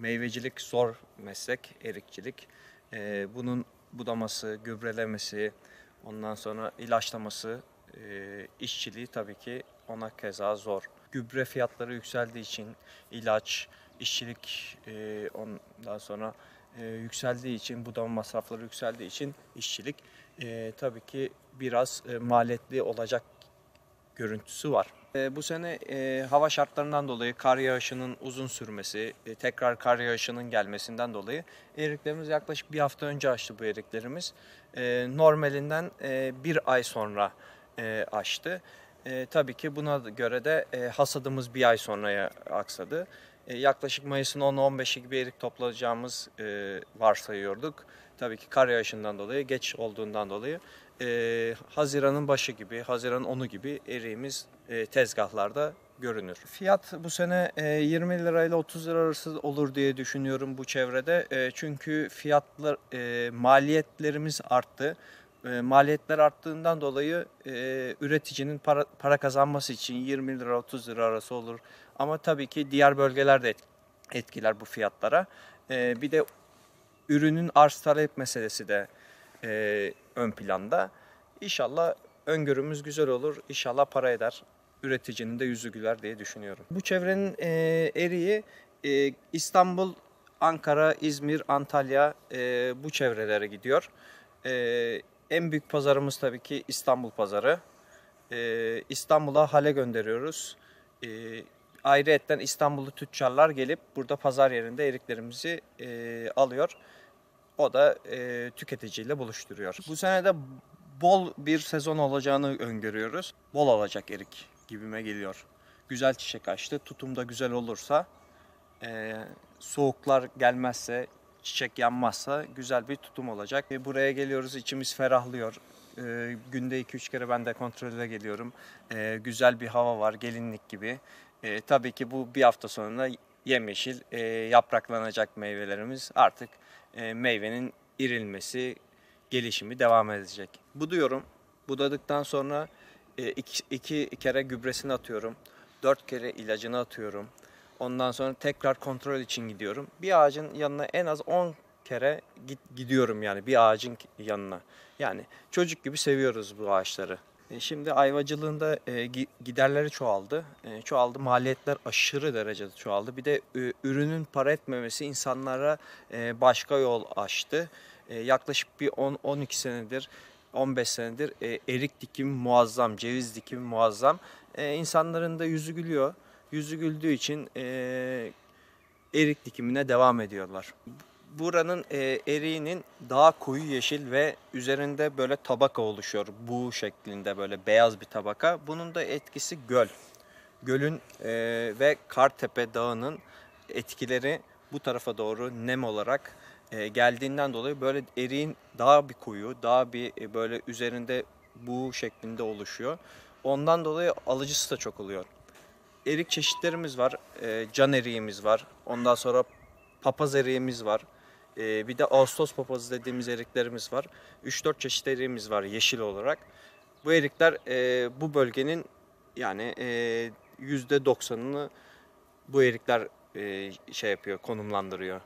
meyvecilik zor meslek, erikçilik. E, bunun budaması, gübrelemesi, ondan sonra ilaçlaması, e, işçiliği tabii ki ona keza zor. Gübre fiyatları yükseldiği için ilaç, işçilik e, ondan sonra e, yükseldiği için, budama masrafları yükseldiği için işçilik e, tabii ki biraz e, maliyetli olacak görüntüsü var. E, bu sene e, hava şartlarından dolayı kar yağışının uzun sürmesi, e, tekrar kar yağışının gelmesinden dolayı eriklerimiz yaklaşık bir hafta önce açtı bu eriklerimiz. E, normalinden e, bir ay sonra e, açtı. E, tabii ki buna göre de e, hasadımız bir ay sonraya aksadı. E, yaklaşık Mayıs'ın 10-15'i gibi erik toplayacağımız e, varsayıyorduk. Tabii ki kar yağışından dolayı, geç olduğundan dolayı e, Haziran'ın başı gibi, Haziranın 10'u gibi eriğimiz e, tezgahlarda görünür. Fiyat bu sene 20 lira ile 30 lira arası olur diye düşünüyorum bu çevrede. E, çünkü fiyatlar e, maliyetlerimiz arttı. E, maliyetler arttığından dolayı üreticinin para, para kazanması için 20 lira 30 lira arası olur. Ama tabii ki diğer bölgeler de etkiler bu fiyatlara. Bir de ürünün arz talep meselesi de e, ön planda. İnşallah öngörümüz güzel olur. İnşallah para eder. Üreticinin de yüzü güler diye düşünüyorum. Bu çevrenin e, eriği e, İstanbul, Ankara, İzmir, Antalya e, bu çevrelere gidiyor. E, en büyük pazarımız tabii ki İstanbul pazarı. E, İstanbul'a hale gönderiyoruz. E, ayrıyetten İstanbullu tüccarlar gelip burada pazar yerinde eriklerimizi e, alıyor. O da e, tüketiciyle buluşturuyor. Bu sene de bol bir sezon olacağını öngörüyoruz. Bol olacak erik gibime geliyor. Güzel çiçek açtı. Tutum da güzel olursa, e, soğuklar gelmezse, çiçek yanmazsa güzel bir tutum olacak. E, buraya geliyoruz içimiz ferahlıyor. E, günde 2-3 kere ben de kontrole geliyorum. E, güzel bir hava var gelinlik gibi. E, tabii ki bu bir hafta sonra yemyeşil e, yapraklanacak meyvelerimiz artık e, meyvenin irilmesi, gelişimi devam edecek. Buduyorum. Budadıktan sonra e, iki, iki kere gübresini atıyorum. Dört kere ilacını atıyorum. Ondan sonra tekrar kontrol için gidiyorum. Bir ağacın yanına en az on kere gidiyorum yani bir ağacın yanına. Yani çocuk gibi seviyoruz bu ağaçları. E, şimdi ayvacılığında e, giderleri çoğaldı. E, çoğaldı, maliyetler aşırı derecede çoğaldı. Bir de ürünün para etmemesi insanlara başka yol açtı. Yaklaşık bir 10-12 senedir, 15 senedir erik dikimi muazzam, ceviz dikimi muazzam. İnsanların da yüzü gülüyor. Yüzü güldüğü için erik dikimine devam ediyorlar buranın e, eriğinin daha koyu yeşil ve üzerinde böyle tabaka oluşuyor. Bu şeklinde böyle beyaz bir tabaka. Bunun da etkisi göl. Gölün e, ve Kartepe Dağı'nın etkileri bu tarafa doğru nem olarak e, geldiğinden dolayı böyle eriğin daha bir koyu, daha bir e, böyle üzerinde bu şeklinde oluşuyor. Ondan dolayı alıcısı da çok oluyor. Erik çeşitlerimiz var. E, can eriğimiz var. Ondan sonra papaz eriğimiz var. Ee, bir de Ağustos papazı dediğimiz eriklerimiz var. 3-4 çeşit eriğimiz var yeşil olarak. Bu erikler e, bu bölgenin yani e, %90'ını bu erikler e, şey yapıyor, konumlandırıyor.